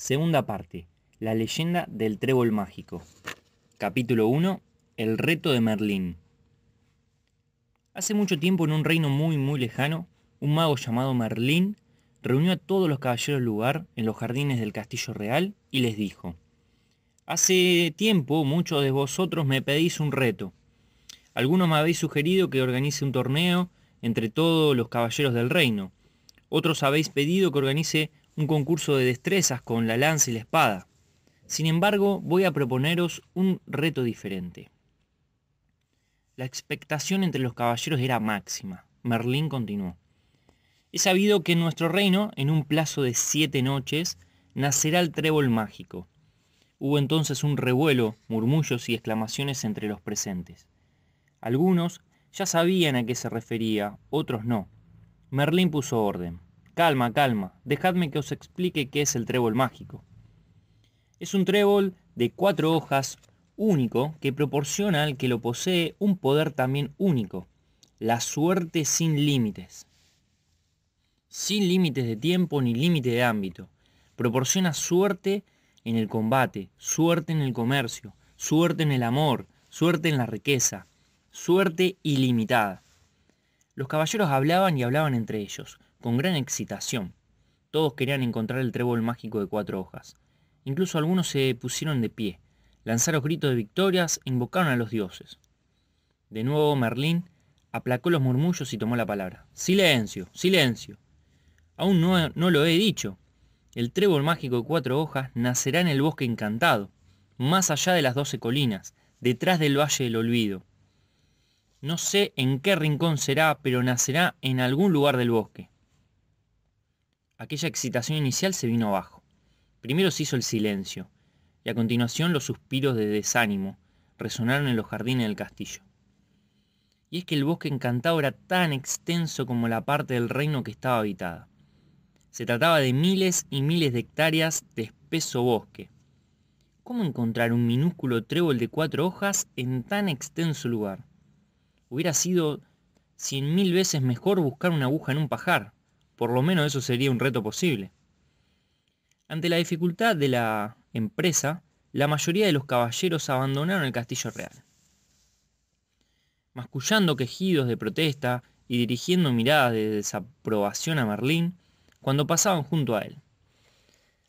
Segunda parte. La leyenda del trébol mágico. Capítulo 1. El reto de Merlín. Hace mucho tiempo en un reino muy muy lejano, un mago llamado Merlín reunió a todos los caballeros del lugar en los jardines del castillo real y les dijo, Hace tiempo muchos de vosotros me pedís un reto. Algunos me habéis sugerido que organice un torneo entre todos los caballeros del reino. Otros habéis pedido que organice un concurso de destrezas con la lanza y la espada. Sin embargo, voy a proponeros un reto diferente. La expectación entre los caballeros era máxima. Merlín continuó. He sabido que en nuestro reino, en un plazo de siete noches, nacerá el trébol mágico. Hubo entonces un revuelo, murmullos y exclamaciones entre los presentes. Algunos ya sabían a qué se refería, otros no. Merlín puso orden. Calma, calma, dejadme que os explique qué es el trébol mágico. Es un trébol de cuatro hojas único que proporciona al que lo posee un poder también único, la suerte sin límites. Sin límites de tiempo ni límite de ámbito. Proporciona suerte en el combate, suerte en el comercio, suerte en el amor, suerte en la riqueza, suerte ilimitada. Los caballeros hablaban y hablaban entre ellos con gran excitación. Todos querían encontrar el trébol mágico de cuatro hojas. Incluso algunos se pusieron de pie, lanzaron gritos de victorias e invocaron a los dioses. De nuevo Merlín aplacó los murmullos y tomó la palabra. Silencio, silencio. Aún no, no lo he dicho. El trébol mágico de cuatro hojas nacerá en el bosque encantado, más allá de las doce colinas, detrás del Valle del Olvido. No sé en qué rincón será, pero nacerá en algún lugar del bosque. Aquella excitación inicial se vino abajo. Primero se hizo el silencio, y a continuación los suspiros de desánimo resonaron en los jardines del castillo. Y es que el bosque encantado era tan extenso como la parte del reino que estaba habitada. Se trataba de miles y miles de hectáreas de espeso bosque. ¿Cómo encontrar un minúsculo trébol de cuatro hojas en tan extenso lugar? Hubiera sido cien mil veces mejor buscar una aguja en un pajar. Por lo menos eso sería un reto posible. Ante la dificultad de la empresa, la mayoría de los caballeros abandonaron el castillo real. Mascullando quejidos de protesta y dirigiendo miradas de desaprobación a Merlín cuando pasaban junto a él.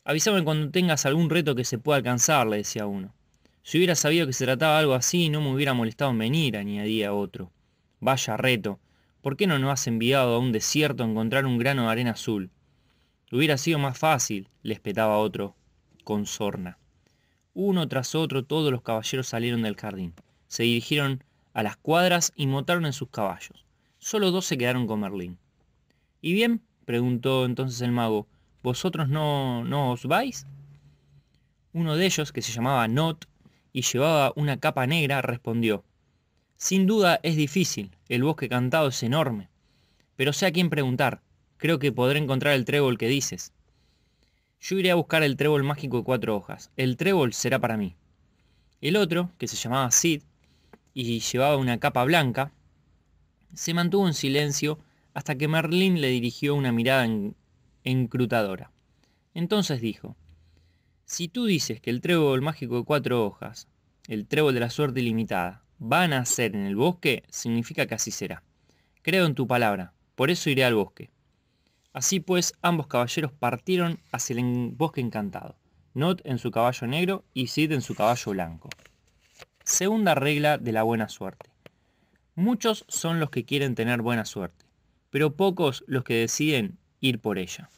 Avísame cuando tengas algún reto que se pueda alcanzar, le decía uno. Si hubiera sabido que se trataba algo así, no me hubiera molestado en venir, añadía otro. Vaya reto, ¿Por qué no nos has enviado a un desierto a encontrar un grano de arena azul? Hubiera sido más fácil, le espetaba otro, con sorna. Uno tras otro todos los caballeros salieron del jardín, se dirigieron a las cuadras y montaron en sus caballos. Solo dos se quedaron con Merlín. ¿Y bien? preguntó entonces el mago, ¿vosotros no, no os vais? Uno de ellos, que se llamaba Not y llevaba una capa negra, respondió, sin duda es difícil, el bosque cantado es enorme, pero sé a quién preguntar, creo que podré encontrar el trébol que dices. Yo iré a buscar el trébol mágico de cuatro hojas, el trébol será para mí. El otro, que se llamaba Sid, y llevaba una capa blanca, se mantuvo en silencio hasta que Merlin le dirigió una mirada encrutadora. Entonces dijo, si tú dices que el trébol mágico de cuatro hojas, el trébol de la suerte ilimitada, van a hacer en el bosque significa que así será. Creo en tu palabra, por eso iré al bosque. Así pues, ambos caballeros partieron hacia el bosque encantado, Not en su caballo negro y Sid en su caballo blanco. Segunda regla de la buena suerte. Muchos son los que quieren tener buena suerte, pero pocos los que deciden ir por ella.